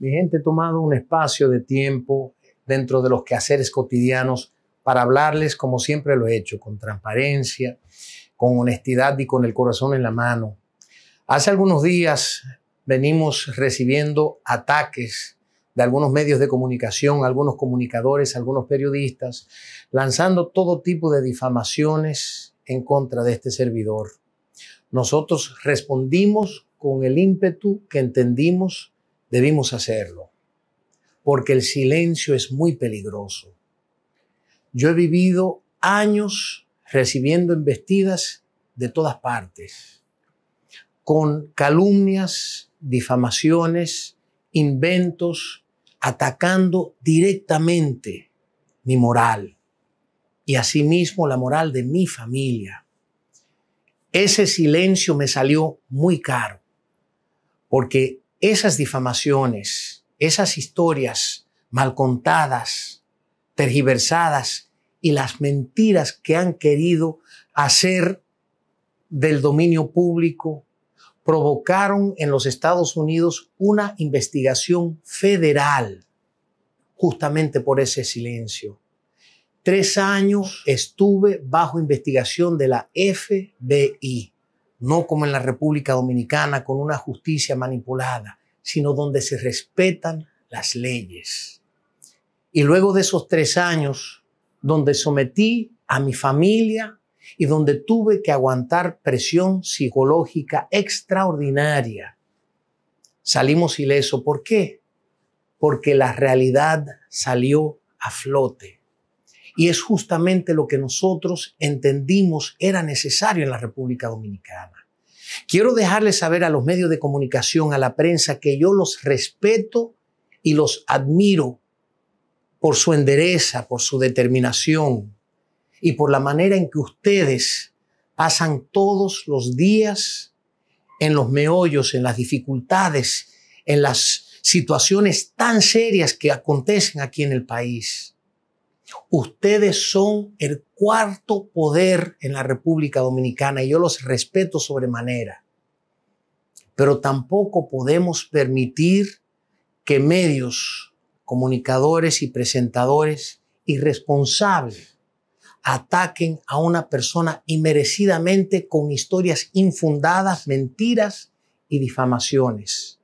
Mi gente he tomado un espacio de tiempo dentro de los quehaceres cotidianos para hablarles como siempre lo he hecho, con transparencia, con honestidad y con el corazón en la mano. Hace algunos días venimos recibiendo ataques de algunos medios de comunicación, algunos comunicadores, algunos periodistas, lanzando todo tipo de difamaciones en contra de este servidor. Nosotros respondimos con el ímpetu que entendimos debimos hacerlo, porque el silencio es muy peligroso. Yo he vivido años recibiendo embestidas de todas partes, con calumnias, difamaciones, inventos, atacando directamente mi moral y asimismo la moral de mi familia. Ese silencio me salió muy caro, porque esas difamaciones, esas historias mal contadas, tergiversadas y las mentiras que han querido hacer del dominio público provocaron en los Estados Unidos una investigación federal justamente por ese silencio. Tres años estuve bajo investigación de la FBI no como en la República Dominicana, con una justicia manipulada, sino donde se respetan las leyes. Y luego de esos tres años, donde sometí a mi familia y donde tuve que aguantar presión psicológica extraordinaria, salimos ileso. ¿Por qué? Porque la realidad salió a flote. Y es justamente lo que nosotros entendimos era necesario en la República Dominicana. Quiero dejarles saber a los medios de comunicación, a la prensa, que yo los respeto y los admiro por su endereza, por su determinación y por la manera en que ustedes pasan todos los días en los meollos, en las dificultades, en las situaciones tan serias que acontecen aquí en el país. Ustedes son el cuarto poder en la República Dominicana y yo los respeto sobremanera. Pero tampoco podemos permitir que medios, comunicadores y presentadores irresponsables ataquen a una persona inmerecidamente con historias infundadas, mentiras y difamaciones.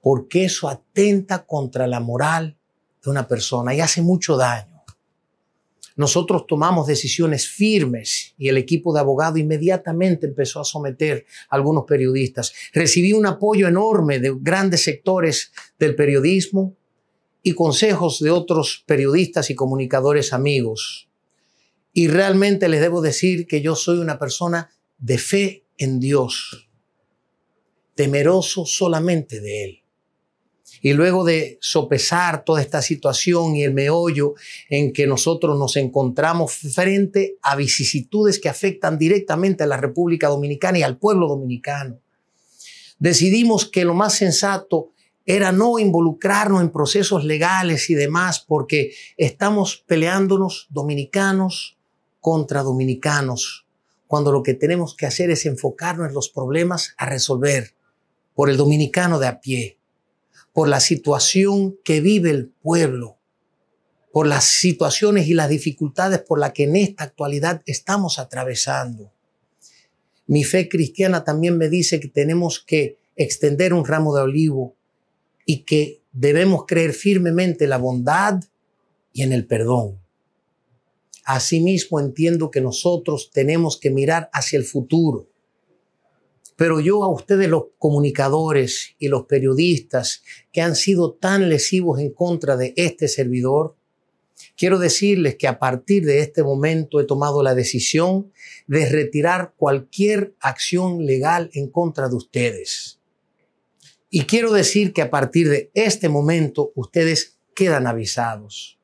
Porque eso atenta contra la moral de una persona y hace mucho daño. Nosotros tomamos decisiones firmes y el equipo de abogado inmediatamente empezó a someter a algunos periodistas. Recibí un apoyo enorme de grandes sectores del periodismo y consejos de otros periodistas y comunicadores amigos. Y realmente les debo decir que yo soy una persona de fe en Dios, temeroso solamente de Él. Y luego de sopesar toda esta situación y el meollo en que nosotros nos encontramos frente a vicisitudes que afectan directamente a la República Dominicana y al pueblo dominicano, decidimos que lo más sensato era no involucrarnos en procesos legales y demás, porque estamos peleándonos dominicanos contra dominicanos, cuando lo que tenemos que hacer es enfocarnos en los problemas a resolver por el dominicano de a pie por la situación que vive el pueblo, por las situaciones y las dificultades por las que en esta actualidad estamos atravesando. Mi fe cristiana también me dice que tenemos que extender un ramo de olivo y que debemos creer firmemente en la bondad y en el perdón. Asimismo, entiendo que nosotros tenemos que mirar hacia el futuro pero yo a ustedes los comunicadores y los periodistas que han sido tan lesivos en contra de este servidor, quiero decirles que a partir de este momento he tomado la decisión de retirar cualquier acción legal en contra de ustedes. Y quiero decir que a partir de este momento ustedes quedan avisados,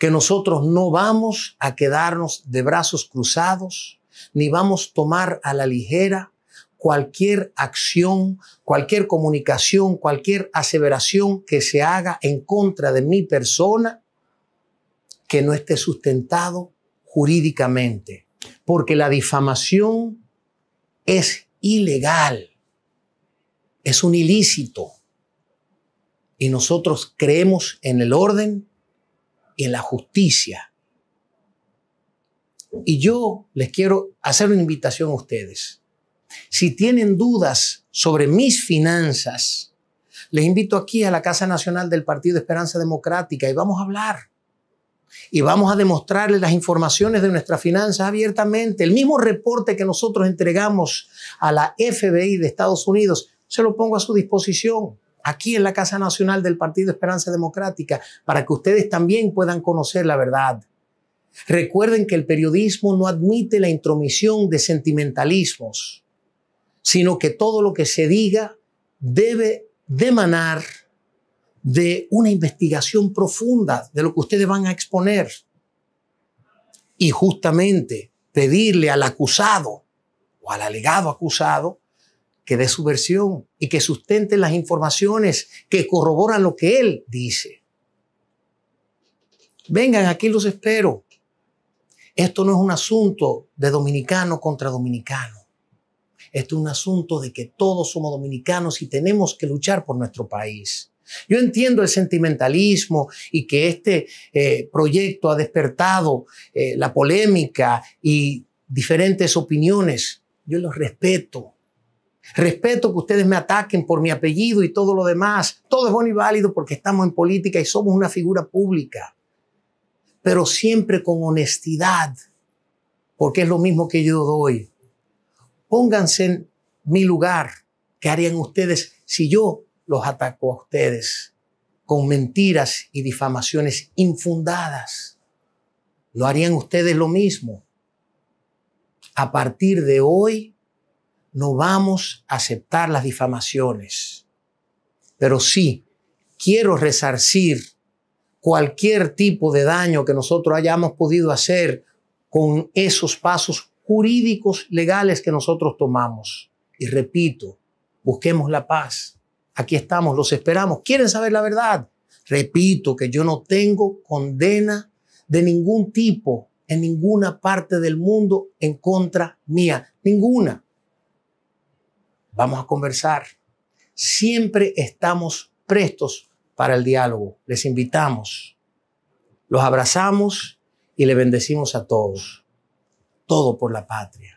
que nosotros no vamos a quedarnos de brazos cruzados, ni vamos a tomar a la ligera cualquier acción, cualquier comunicación, cualquier aseveración que se haga en contra de mi persona que no esté sustentado jurídicamente, porque la difamación es ilegal, es un ilícito. Y nosotros creemos en el orden y en la justicia. Y yo les quiero hacer una invitación a ustedes si tienen dudas sobre mis finanzas, les invito aquí a la Casa Nacional del Partido Esperanza Democrática y vamos a hablar. Y vamos a demostrarles las informaciones de nuestras finanzas abiertamente. El mismo reporte que nosotros entregamos a la FBI de Estados Unidos, se lo pongo a su disposición aquí en la Casa Nacional del Partido Esperanza Democrática para que ustedes también puedan conocer la verdad. Recuerden que el periodismo no admite la intromisión de sentimentalismos sino que todo lo que se diga debe demanar de una investigación profunda de lo que ustedes van a exponer. Y justamente pedirle al acusado o al alegado acusado que dé su versión y que sustente las informaciones que corroboran lo que él dice. Vengan, aquí los espero. Esto no es un asunto de dominicano contra dominicano es un asunto de que todos somos dominicanos y tenemos que luchar por nuestro país. Yo entiendo el sentimentalismo y que este eh, proyecto ha despertado eh, la polémica y diferentes opiniones. Yo los respeto. Respeto que ustedes me ataquen por mi apellido y todo lo demás. Todo es bueno y válido porque estamos en política y somos una figura pública. Pero siempre con honestidad, porque es lo mismo que yo doy. Pónganse en mi lugar. ¿Qué harían ustedes si yo los ataco a ustedes con mentiras y difamaciones infundadas? ¿Lo harían ustedes lo mismo? A partir de hoy no vamos a aceptar las difamaciones, pero sí quiero resarcir cualquier tipo de daño que nosotros hayamos podido hacer con esos pasos jurídicos legales que nosotros tomamos. Y repito, busquemos la paz. Aquí estamos, los esperamos. ¿Quieren saber la verdad? Repito que yo no tengo condena de ningún tipo en ninguna parte del mundo en contra mía. Ninguna. Vamos a conversar. Siempre estamos prestos para el diálogo. Les invitamos. Los abrazamos y le bendecimos a todos todo por la patria.